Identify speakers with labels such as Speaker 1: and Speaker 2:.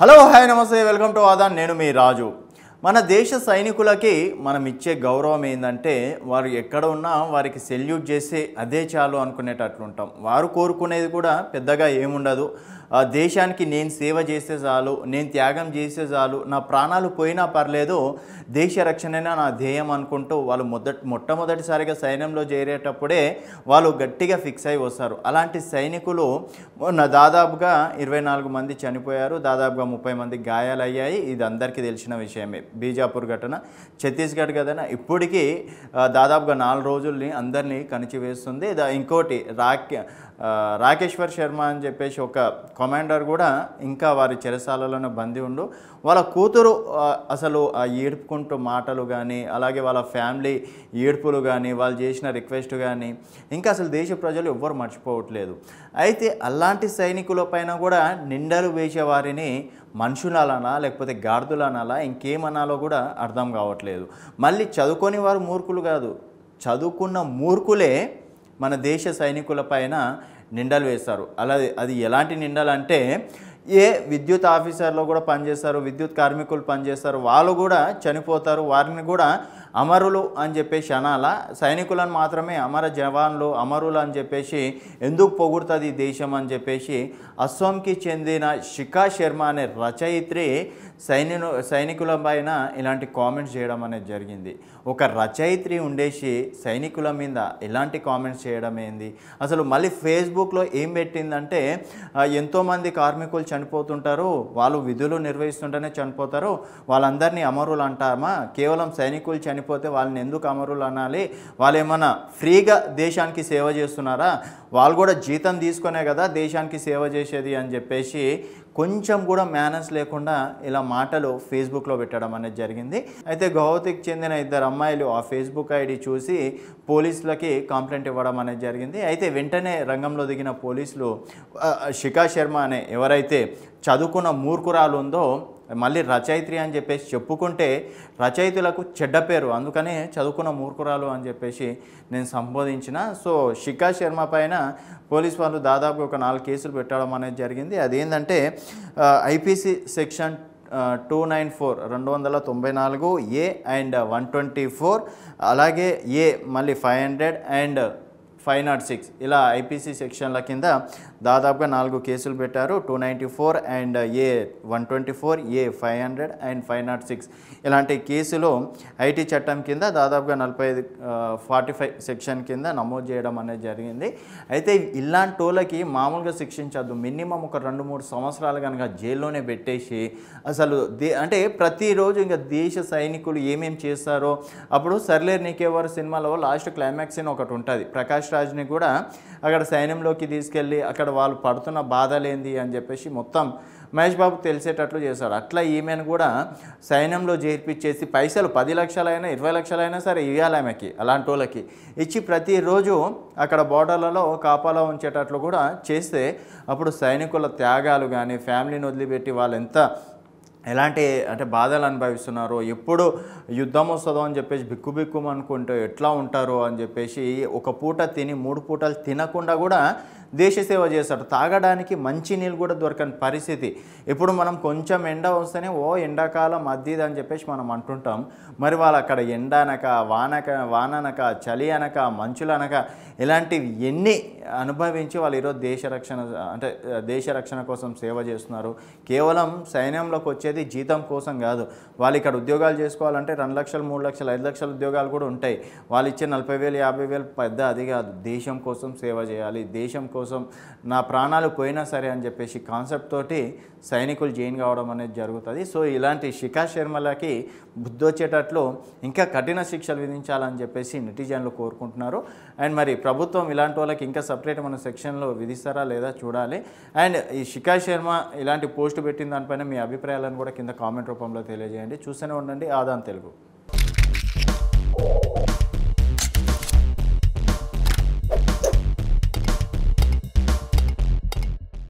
Speaker 1: hello hi నమస్తే welcome to ఆదాన్ నేను మీ రాజు మన దేశ సైనికులకి మనం ఇచ్చే గౌరవం ఏంటంటే వారు ఎక్కడ ఉన్నా వారికి సెల్యూట్ చేసి అదే చాలు అనుకునేటట్లుంటాం వారు కోరుకునేది కూడా పెద్దగా ఏముండదు దేశానికి నేను సేవ చేస్తే చాలు నేను త్యాగం చేస్తే చాలు నా ప్రాణాలు పోయినా పర్లేదు దేశ రక్షణైనా నా ధ్యేయం అనుకుంటూ వాళ్ళు మొదట మొట్టమొదటిసారిగా సైన్యంలో చేరేటప్పుడే వాళ్ళు గట్టిగా ఫిక్స్ అయి వస్తారు అలాంటి సైనికులు నా దాదాపుగా ఇరవై నాలుగు మంది చనిపోయారు దాదాపుగా ముప్పై మంది గాయాలయ్యాయి ఇది అందరికీ తెలిసిన విషయమే బీజాపూర్ ఘటన ఛత్తీస్గఢ్ ఘటన ఇప్పటికీ దాదాపుగా నాలుగు రోజుల్ని అందరినీ కణిచివేస్తుంది ఇంకోటి రాకే రాకేశ్వర్ శర్మ అని చెప్పేసి ఒక కమాండర్ కూడా ఇంకా వారి చెరసాలలోనే బందీ ఉండు వాళ్ళ కూతురు అసలు ఆ ఏడుపుకుంటూ మాటలు కానీ అలాగే వాళ్ళ ఫ్యామిలీ ఏడుపులు కానీ వాళ్ళు చేసిన రిక్వెస్ట్ కానీ ఇంకా అసలు దేశ ప్రజలు ఎవ్వరు మర్చిపోవట్లేదు అయితే అలాంటి పైన కూడా నిండలు వేసే వారిని మనుషులనాలా లేకపోతే గాడిదలనాలా ఇంకేమనాలో కూడా అర్థం కావట్లేదు మళ్ళీ చదువుకొని వారు మూర్ఖులు కాదు చదువుకున్న మూర్ఖులే మన దేశ సైనికుల పైన నిండలు వేస్తారు అలా అది ఎలాంటి నిండలు అంటే ఏ విద్యుత్ ఆఫీసర్లో కూడా పనిచేస్తారు విద్యుత్ కార్మికులు పనిచేస్తారు వాళ్ళు కూడా చనిపోతారు వారిని కూడా అమరులు అని చెప్పేసి అనాల సైనికులను మాత్రమే అమర జవాన్లు అమరులు అని చెప్పేసి ఎందుకు పొగుడుతుంది దేశం అని చెప్పేసి అస్సోంకి చెందిన శిఖా శర్మ అనే రచయిత్రి సైనిను సైనికుల పైన ఇలాంటి కామెంట్స్ చేయడం అనేది జరిగింది ఒక రచయిత్రి ఉండేసి సైనికుల మీద ఇలాంటి కామెంట్స్ చేయడం ఏంది అసలు మళ్ళీ ఫేస్బుక్లో ఏం పెట్టిందంటే ఎంతోమంది కార్మికులు చనిపోతుంటారు వాళ్ళు విధులు నిర్వహిస్తుంటేనే చనిపోతారు వాళ్ళందరినీ అమరులు అంటామా కేవలం సైనికులు చనిపోతే వాళ్ళని ఎందుకు అమరులు అనాలి వాళ్ళు ఏమన్నా ఫ్రీగా దేశానికి సేవ చేస్తున్నారా వాళ్ళు కూడా జీతం తీసుకునే కదా దేశానికి సేవ చేసేది అని చెప్పేసి కొంచెం కూడా మేనర్స్ లేకుండా ఇలా మాటలు ఫేస్బుక్లో పెట్టడం అనేది జరిగింది అయితే గౌహతికి చెందిన ఇద్దరు అమ్మాయిలు ఆ ఫేస్బుక్ ఐడి చూసి పోలీసులకి కంప్లైంట్ ఇవ్వడం అనేది జరిగింది అయితే వెంటనే రంగంలో దిగిన పోలీసులు శిఖా శర్మ అనే ఎవరైతే చదువుకున్న మూర్ఖురాలు ఉందో మళ్ళీ రచయిత్రి అని చెప్పేసి చెప్పుకుంటే రచయితులకు చెడ్డ పేరు అందుకనే చదువుకున్న మూర్ఖురాలు అని చెప్పేసి నేను సంబోధించిన సో శిఖా శర్మ పైన పోలీస్ వాళ్ళు దాదాపు ఒక నాలుగు కేసులు పెట్టడం అనేది జరిగింది అదేంటంటే IPC section two nine four రెండు వందల తొంభై నాలుగు A and one twenty four అలాగే ఏ మళ్ళీ five hundred and five nought six ఇలా ఐపీసీ సెక్షన్ల కింద దాదాపుగా నాలుగు కేసులు పెట్టారు two ninety four and A one twenty four A five hundred and five nought six ఇలాంటి కేసులు ఐటీ చట్టం కింద దాదాపుగా నలభై ఐదు ఫార్టీ ఫైవ్ సెక్షన్ కింద నమోదు చేయడం అనేది జరిగింది అయితే ఇలాంటి వాళ్ళకి మామూలుగా శిక్షించద్దు మినిమం ఒక రెండు మూడు సంవత్సరాలు కనుక జైల్లోనే పెట్టేసి అసలు దే అంటే ప్రతిరోజు ఇంకా దేశ సైనికులు ఏమేమి చేస్తారో అప్పుడు సర్లేరు నీకేవారు సినిమాలో లాస్ట్ క్లైమాక్స్ అని ఒకటి ఉంటుంది ప్రకాష్ రాజుని కూడా అక్కడ సైన్యంలోకి తీసుకెళ్ళి అక్కడ వాళ్ళు పడుతున్న బాధలేంది అని చెప్పేసి మొత్తం మహేష్ బాబు తెలిసేటట్లు చేశాడు అట్లా ఈమెను కూడా సైన్యంలో చేర్పించేసి పైసలు పది లక్షలైనా ఇరవై లక్షలైనా సరే ఇవ్వాలి ఆమెకి అలాంటి వాళ్ళకి ఇచ్చి ప్రతిరోజు అక్కడ బోర్డర్లలో కాపాలో ఉంచేటట్లు కూడా చేస్తే అప్పుడు సైనికుల త్యాగాలు కానీ ఫ్యామిలీని వదిలిపెట్టి వాళ్ళు ఎంత ఎలాంటి అంటే బాధలు అనుభవిస్తున్నారు ఎప్పుడు యుద్ధం వస్తుందో అని చెప్పేసి బిక్కు బిక్కు అనుకుంటూ ఎట్లా ఉంటారు అని చెప్పేసి ఒక పూట తిని మూడు పూటలు తినకుండా కూడా దేశ సేవ చేస్తారు తాగడానికి మంచి నీళ్ళు కూడా దొరకని పరిస్థితి ఇప్పుడు మనం కొంచెం ఎండ వస్తేనే ఓ ఎండాకాలం అద్దీది అని చెప్పేసి మనం అంటుంటాం మరి వాళ్ళు అక్కడ ఎండ అనక వానక వాననక చలి అనక మంచులు అనక ఇలాంటివి ఎన్ని అనుభవించి వాళ్ళు ఈరోజు దేశ రక్షణ అంటే దేశ రక్షణ కోసం సేవ చేస్తున్నారు కేవలం సైన్యంలోకి వచ్చే వచ్చేది జీతం కోసం కాదు వాళ్ళు ఇక్కడ ఉద్యోగాలు చేసుకోవాలంటే రెండు లక్షలు మూడు లక్షలు ఐదు లక్షల ఉద్యోగాలు కూడా ఉంటాయి వాళ్ళు ఇచ్చే నలభై వేలు యాభై వేలు పెద్ద అది కాదు దేశం కోసం సేవ చేయాలి దేశం కోసం నా ప్రాణాలు పోయినా సరే అని చెప్పేసి కాన్సెప్ట్ తోటి సైనికులు జైన్ కావడం అనేది జరుగుతుంది సో ఇలాంటి శిఖా శర్మలకి బుద్ధి వచ్చేటట్లు ఇంకా కఠిన శిక్షలు విధించాలని చెప్పేసి నెటిజన్లు కోరుకుంటున్నారు అండ్ మరి ప్రభుత్వం ఇలాంటి వాళ్ళకి ఇంకా సపరేట్ మన సెక్షన్లో విధిస్తారా లేదా చూడాలి అండ్ ఈ శిఖా శర్మ ఇలాంటి పోస్ట్ పెట్టిన దానిపైన మీ అభిప్రాయాలను కూడా కింద కామెంట్ రూపంలో తెలియజేయండి చూస్తూనే ఉండండి ఆదాన్ తెలుగు